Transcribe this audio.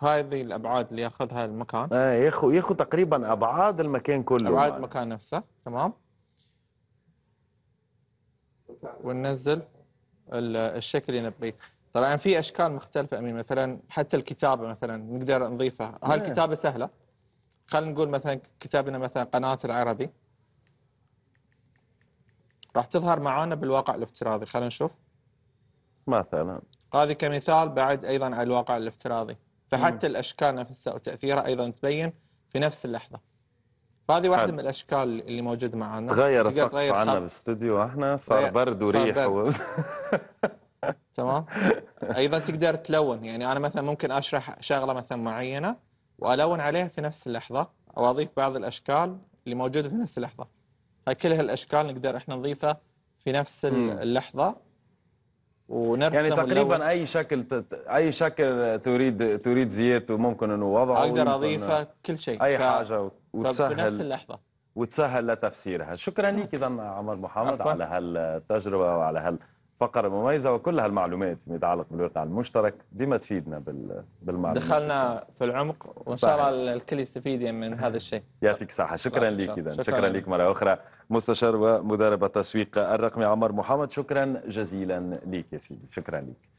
هذه الابعاد اللي ياخذها المكان آه ياخذ ياخذ تقريبا ابعاد المكان كله ابعاد المكان نفسه تمام وننزل الشكل اللي نبغيه طبعا في اشكال مختلفه امين مثلا حتى الكتابه مثلا نقدر نضيفها هاي الكتابه نعم. سهله خلينا نقول مثلا كتابنا مثلا قناه العربي راح تظهر معانا بالواقع الافتراضي خلينا نشوف مثلا هذه كمثال بعد ايضا على الواقع الافتراضي فحتى الاشكال نفسها وتاثيرها ايضا تبين في نفس اللحظه فهذه واحده من الاشكال اللي موجود معنا تغير الطقس عندنا بالاستديو احنا صار برد وريح صار برد. و... تمام ايضا تقدر تلون يعني انا مثلا ممكن اشرح شغله مثلا معينه والون عليها في نفس اللحظه او اضيف بعض الاشكال اللي موجوده في نفس اللحظه هاي كل هالاشكال نقدر احنا نضيفها في نفس اللحظه ونرسم يعني تقريبا اللون. اي شكل اي شكل تريد تريد زيادته ممكن انه وضعه اقدر اضيفه كل شيء اي ف... حاجه وتسهل في نفس اللحظه وتسهل لتفسيرها شكرا لك اذا عمر محمد على هالتجربه وعلى هال فقره مميزه وكل هالمعلومات فيما يتعلق بالواقع المشترك ديما تفيدنا بالمعلومات دخلنا في العمق وان شاء الله الكل يستفيد يعني من هذا الشيء يعطيك الصحه شكرا لك اذا شكرا, شكرا لك مره اخرى مستشار ومدرب التسويق الرقمي عمر محمد شكرا جزيلا لك يا سيدي شكرا لك